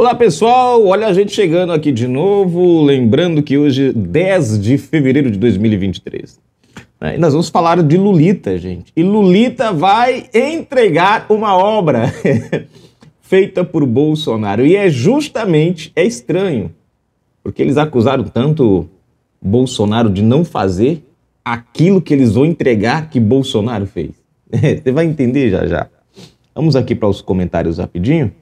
Olá pessoal, olha a gente chegando aqui de novo, lembrando que hoje é 10 de fevereiro de 2023. Né? E nós vamos falar de Lulita, gente. E Lulita vai entregar uma obra feita por Bolsonaro. E é justamente, é estranho, porque eles acusaram tanto Bolsonaro de não fazer aquilo que eles vão entregar que Bolsonaro fez. Você vai entender já já. Vamos aqui para os comentários rapidinho.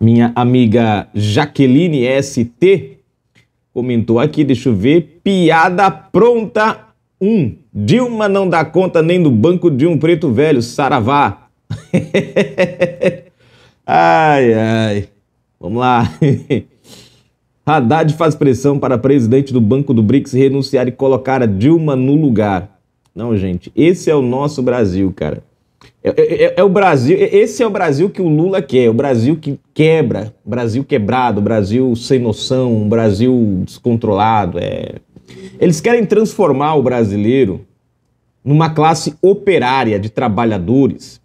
Minha amiga Jaqueline ST comentou aqui, deixa eu ver, piada pronta 1. Um. Dilma não dá conta nem do banco de um preto velho, saravá. ai, ai. Vamos lá. Haddad faz pressão para presidente do Banco do BRICS renunciar e colocar a Dilma no lugar. Não, gente, esse é o nosso Brasil, cara. É, é, é, é, o Brasil, é, esse é o Brasil que o Lula quer, é o Brasil que quebra, Brasil quebrado, Brasil sem noção, Brasil descontrolado. É. Eles querem transformar o brasileiro numa classe operária de trabalhadores,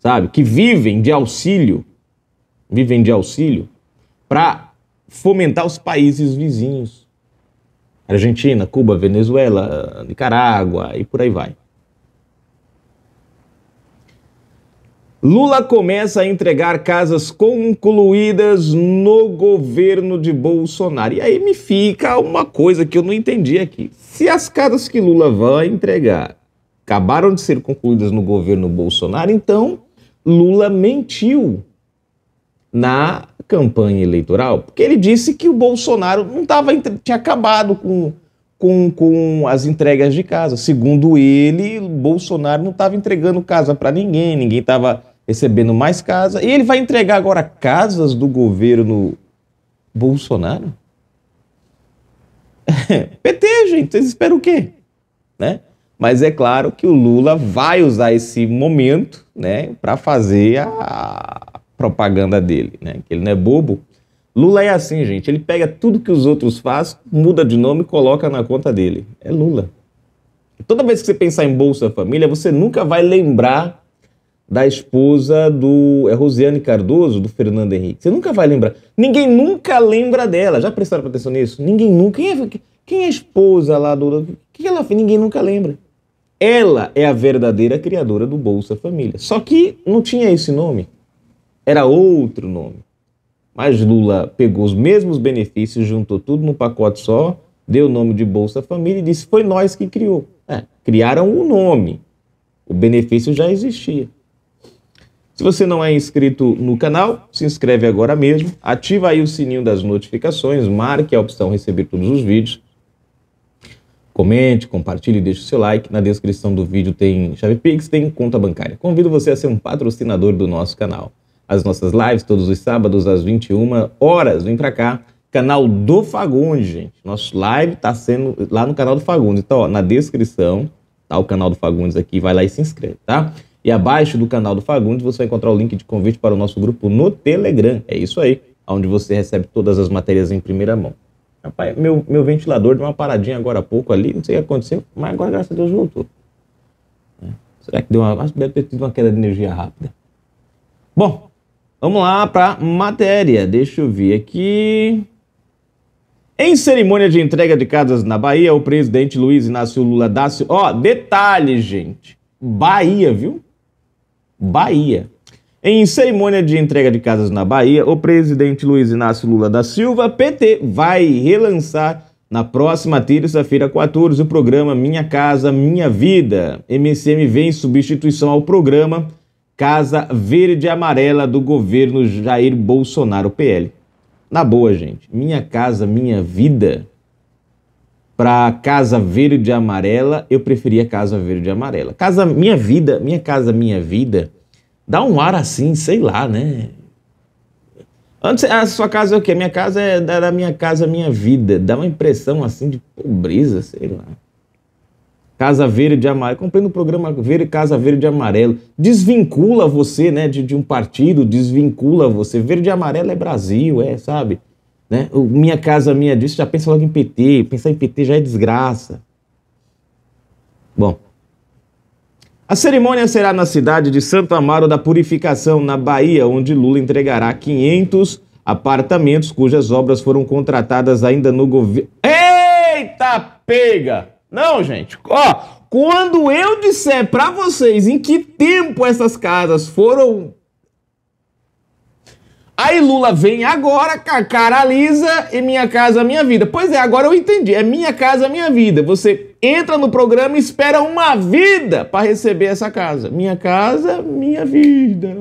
sabe, que vivem de auxílio, vivem de auxílio para fomentar os países vizinhos. Argentina, Cuba, Venezuela, Nicarágua e por aí vai. Lula começa a entregar casas concluídas no governo de Bolsonaro. E aí me fica uma coisa que eu não entendi aqui. Se as casas que Lula vai entregar acabaram de ser concluídas no governo Bolsonaro, então Lula mentiu na campanha eleitoral, porque ele disse que o Bolsonaro não tava, tinha acabado com com, com as entregas de casa. Segundo ele, Bolsonaro não estava entregando casa para ninguém, ninguém estava recebendo mais casa. E ele vai entregar agora casas do governo Bolsonaro? PT, gente, vocês esperam o quê? Né? Mas é claro que o Lula vai usar esse momento né, para fazer a propaganda dele, né? que ele não é bobo. Lula é assim, gente. Ele pega tudo que os outros fazem, muda de nome e coloca na conta dele. É Lula. Toda vez que você pensar em Bolsa Família, você nunca vai lembrar da esposa do. É Rosiane Cardoso, do Fernando Henrique. Você nunca vai lembrar. Ninguém nunca lembra dela. Já prestaram atenção nisso? Ninguém nunca. Quem é, quem é a esposa lá do. O que ela fez? Ninguém nunca lembra. Ela é a verdadeira criadora do Bolsa Família. Só que não tinha esse nome. Era outro nome. Mas Lula pegou os mesmos benefícios, juntou tudo num pacote só, deu o nome de Bolsa Família e disse: foi nós que criou. É, criaram o nome. O benefício já existia. Se você não é inscrito no canal, se inscreve agora mesmo, ativa aí o sininho das notificações, marque a opção receber todos os vídeos. Comente, compartilhe, deixe o seu like. Na descrição do vídeo tem chave Pix, tem conta bancária. Convido você a ser um patrocinador do nosso canal. As nossas lives todos os sábados às 21 horas, vem para cá. Canal do Fagundes, gente. Nosso live está sendo lá no canal do Fagundes. Então, ó, na descrição, tá o canal do Fagundes aqui, vai lá e se inscreve, tá? E abaixo do canal do Fagundes você vai encontrar o link de convite para o nosso grupo no Telegram. É isso aí, onde você recebe todas as matérias em primeira mão. Rapaz, meu, meu ventilador deu uma paradinha agora há pouco ali, não sei o que aconteceu, mas agora, graças a Deus, voltou. É, será que deu uma. Acho que deve ter tido uma queda de energia rápida. Bom, vamos lá para matéria. Deixa eu ver aqui. Em cerimônia de entrega de casas na Bahia, o presidente Luiz Inácio Lula da Silva. Ó, detalhe, gente. Bahia, viu? Bahia. Em cerimônia de entrega de casas na Bahia, o presidente Luiz Inácio Lula da Silva, PT, vai relançar na próxima terça-feira, 14, o programa Minha Casa Minha Vida. MCM vem em substituição ao programa Casa Verde e Amarela do governo Jair Bolsonaro PL. Na boa, gente, Minha Casa Minha Vida para Casa Verde e Amarela, eu preferia Casa Verde e Amarela. Casa Minha Vida, Minha Casa Minha Vida dá um ar assim, sei lá, né? Antes, a sua casa é o quê? Minha casa é da minha casa, minha vida. Dá uma impressão assim de pobreza, sei lá. Casa Verde e Amarelo. Comprei no programa Verde, Casa Verde e Amarelo. Desvincula você, né, de, de um partido, desvincula você. Verde e Amarelo é Brasil, é, sabe? Né? O minha Casa Minha Disso já pensa logo em PT. Pensar em PT já é desgraça. Bom, a cerimônia será na cidade de Santo Amaro da Purificação, na Bahia, onde Lula entregará 500 apartamentos cujas obras foram contratadas ainda no governo. Eita pega! Não, gente, ó, quando eu disser para vocês em que tempo essas casas foram Aí Lula vem agora, cara e minha casa, minha vida. Pois é, agora eu entendi. É minha casa, minha vida. Você entra no programa e espera uma vida para receber essa casa. Minha casa, minha vida.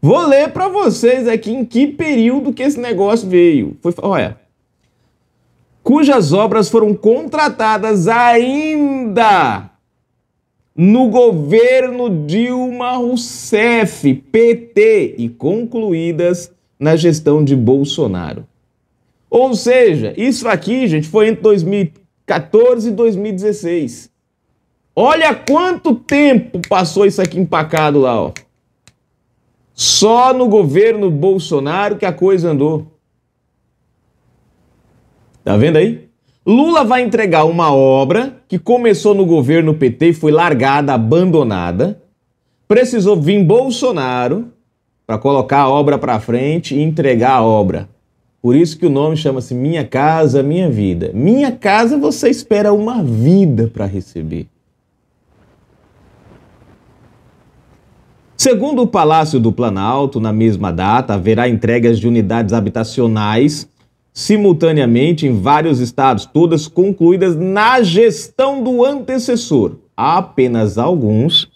Vou ler para vocês aqui em que período que esse negócio veio. Foi, olha, cujas obras foram contratadas ainda no governo Dilma Rousseff, PT, e concluídas na gestão de Bolsonaro. Ou seja, isso aqui, gente, foi entre 2014 e 2016. Olha quanto tempo passou isso aqui empacado lá, ó. Só no governo Bolsonaro que a coisa andou. Tá vendo aí? Lula vai entregar uma obra que começou no governo PT e foi largada, abandonada. Precisou vir Bolsonaro para colocar a obra para frente e entregar a obra. Por isso que o nome chama-se Minha Casa, Minha Vida. Minha casa você espera uma vida para receber. Segundo o Palácio do Planalto, na mesma data haverá entregas de unidades habitacionais simultaneamente em vários estados, todas concluídas na gestão do antecessor. Apenas alguns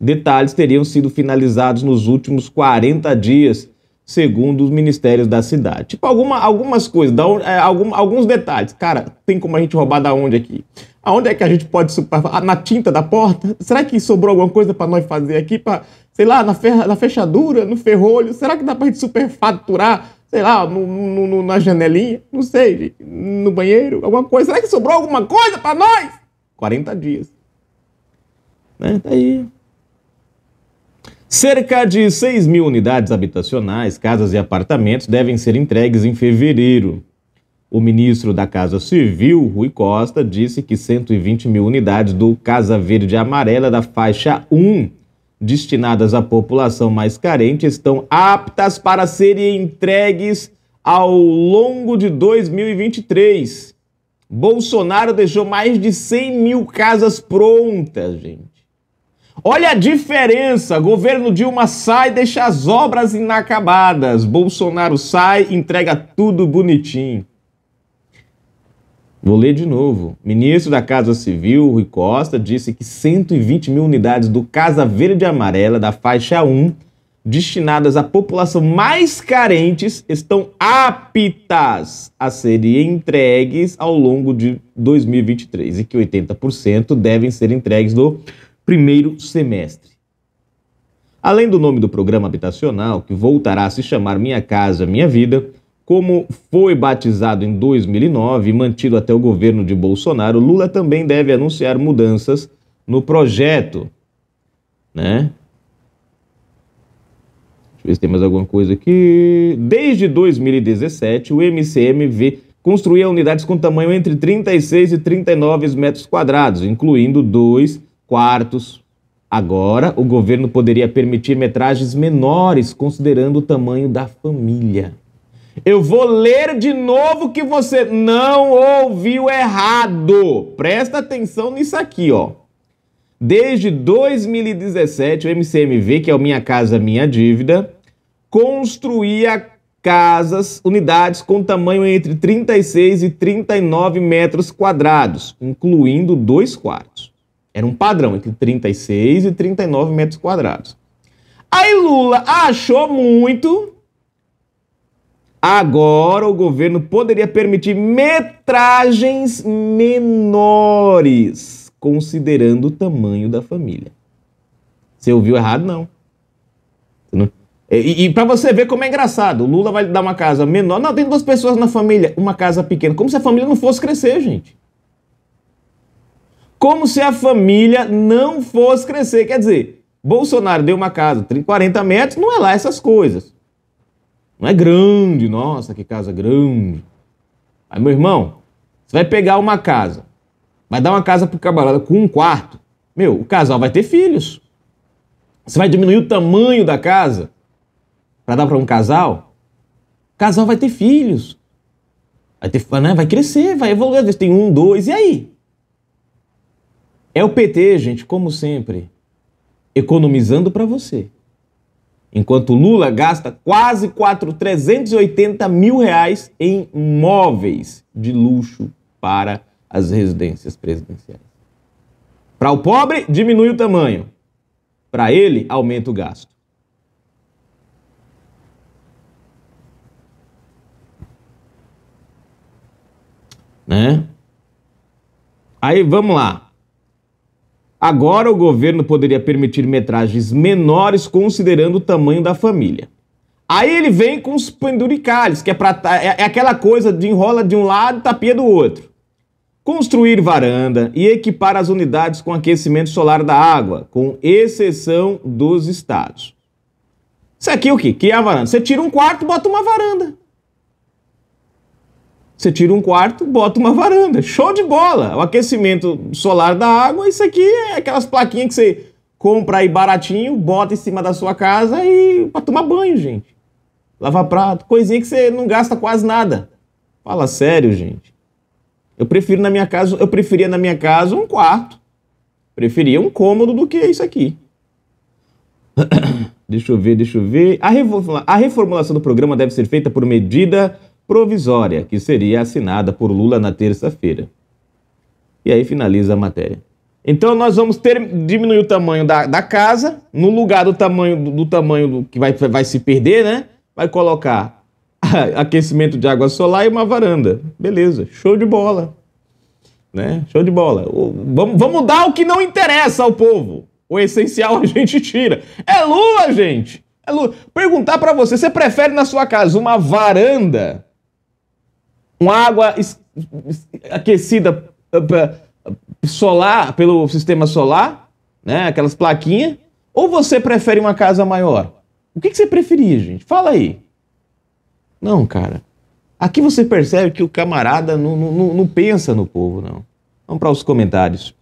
detalhes teriam sido finalizados nos últimos 40 dias, segundo os ministérios da cidade. Tipo, alguma, algumas coisas, da, é, algum, alguns detalhes. Cara, tem como a gente roubar da onde aqui? Aonde é que a gente pode ah, na tinta da porta? Será que sobrou alguma coisa para nós fazer aqui? Pra, sei lá, na, fer, na fechadura, no ferrolho? Será que dá para a gente superfaturar? sei lá, no, no, na janelinha, não sei, no banheiro, alguma coisa. Será que sobrou alguma coisa para nós? 40 dias. Né? Tá aí. Cerca de 6 mil unidades habitacionais, casas e apartamentos devem ser entregues em fevereiro. O ministro da Casa Civil, Rui Costa, disse que 120 mil unidades do Casa Verde e Amarela da faixa 1 destinadas à população mais carente estão aptas para serem entregues ao longo de 2023. Bolsonaro deixou mais de 100 mil casas prontas, gente. Olha a diferença! Governo Dilma sai, deixa as obras inacabadas. Bolsonaro sai, entrega tudo bonitinho. Vou ler de novo. Ministro da Casa Civil, Rui Costa, disse que 120 mil unidades do Casa Verde e Amarela, da faixa 1, destinadas à população mais carentes, estão aptas a serem entregues ao longo de 2023 e que 80% devem ser entregues no primeiro semestre. Além do nome do programa habitacional, que voltará a se chamar Minha Casa Minha Vida, como foi batizado em 2009 e mantido até o governo de Bolsonaro, Lula também deve anunciar mudanças no projeto, né? Deixa eu ver se tem mais alguma coisa aqui. Desde 2017, o MCMV construía unidades com tamanho entre 36 e 39 metros quadrados, incluindo dois quartos. Agora, o governo poderia permitir metragens menores, considerando o tamanho da família. Eu vou ler de novo que você não ouviu errado. Presta atenção nisso aqui, ó. Desde 2017, o MCMV, que é o Minha Casa Minha Dívida, construía casas, unidades com tamanho entre 36 e 39 metros quadrados, incluindo dois quartos. Era um padrão entre 36 e 39 metros quadrados. Aí Lula achou muito Agora o governo poderia permitir metragens menores, considerando o tamanho da família. Você ouviu errado, não. E, e para você ver como é engraçado, o Lula vai dar uma casa menor. Não, tem duas pessoas na família, uma casa pequena. Como se a família não fosse crescer, gente. Como se a família não fosse crescer. Quer dizer, Bolsonaro deu uma casa 30, 40 metros, não é lá essas coisas. Não é grande, nossa, que casa grande. Aí, meu irmão, você vai pegar uma casa, vai dar uma casa pro camarada com um quarto. Meu, o casal vai ter filhos. Você vai diminuir o tamanho da casa para dar para um casal? O casal vai ter filhos. Vai, ter, né? vai crescer, vai evoluir. Às vezes tem um, dois, e aí? É o PT, gente, como sempre, economizando para você enquanto Lula gasta quase 4, 380 mil reais em móveis de luxo para as residências presidenciais. Para o pobre, diminui o tamanho. Para ele, aumenta o gasto. Né? Aí vamos lá. Agora o governo poderia permitir metragens menores considerando o tamanho da família. Aí ele vem com os penduricalhos, que é, pra, é, é aquela coisa de enrola de um lado e tapia do outro. Construir varanda e equipar as unidades com aquecimento solar da água, com exceção dos estados. Isso aqui é o que? É a varanda. Você tira um quarto, bota uma varanda. Você tira um quarto, bota uma varanda. Show de bola! O aquecimento solar da água, isso aqui é aquelas plaquinhas que você compra aí baratinho, bota em cima da sua casa e para tomar banho, gente. Lavar prato, coisinha que você não gasta quase nada. Fala sério, gente. Eu prefiro na minha casa, eu preferia na minha casa um quarto. Preferia um cômodo do que isso aqui. deixa eu ver, deixa eu ver. A, reformulação do programa deve ser feita por medida provisória que seria assinada por Lula na terça-feira. E aí finaliza a matéria. Então nós vamos ter diminuir o tamanho da, da casa, no lugar do tamanho do, do tamanho do, que vai, vai se perder, né? Vai colocar aquecimento de água solar e uma varanda. Beleza, show de bola. Né? Show de bola. Vamos, vamos dar o que não interessa ao povo. O essencial a gente tira. É lua, gente. É lua. Perguntar para você, você prefere na sua casa uma varanda com água aquecida eh, eh, solar, pelo sistema solar, né? aquelas plaquinhas, ou você prefere uma casa maior? O que, que você preferia, gente? Fala aí. Não, cara. Aqui você percebe que o camarada não, não, não pensa no povo, não. Vamos para os comentários.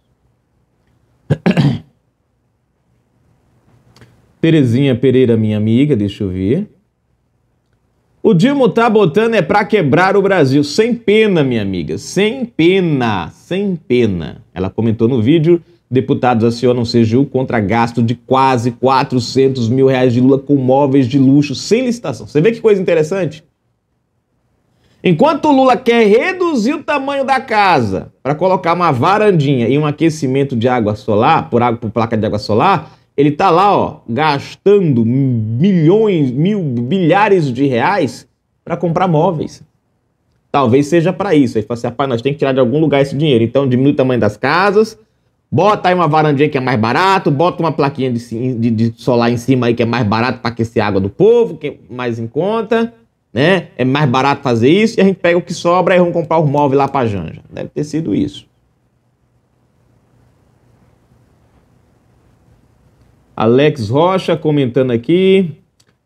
Terezinha Pereira, minha amiga, deixa eu ver. O Dilma tá botando é para quebrar o Brasil. Sem pena, minha amiga. Sem pena. Sem pena. Ela comentou no vídeo. Deputados acionam CGU contra gasto de quase 400 mil reais de Lula com móveis de luxo sem licitação. Você vê que coisa interessante? Enquanto o Lula quer reduzir o tamanho da casa para colocar uma varandinha e um aquecimento de água solar, por, água, por placa de água solar, ele está lá, ó, gastando milhões, mil, bilhares de reais para comprar móveis. Talvez seja para isso. Aí fala assim, rapaz, nós temos que tirar de algum lugar esse dinheiro. Então diminui o tamanho das casas, bota aí uma varandinha que é mais barato, bota uma plaquinha de, de, de solar em cima aí que é mais barato para aquecer a água do povo, que é mais em conta, né? É mais barato fazer isso e a gente pega o que sobra e vamos comprar os móveis lá para Janja. Deve ter sido isso. Alex Rocha comentando aqui.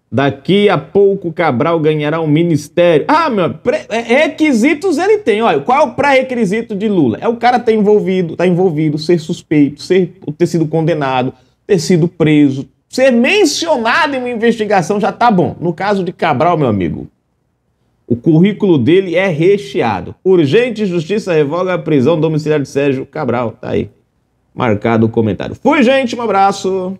Daqui a pouco Cabral ganhará um ministério. Ah, meu, é, requisitos ele tem. Olha, qual é o pré-requisito de Lula? É o cara ter tá envolvido, tá envolvido, ser suspeito, ser, ter sido condenado, ter sido preso, ser mencionado em uma investigação já tá bom. No caso de Cabral, meu amigo, o currículo dele é recheado. Urgente justiça revoga a prisão domiciliar de Sérgio Cabral. Tá aí. Marcado o comentário. Fui, gente, um abraço.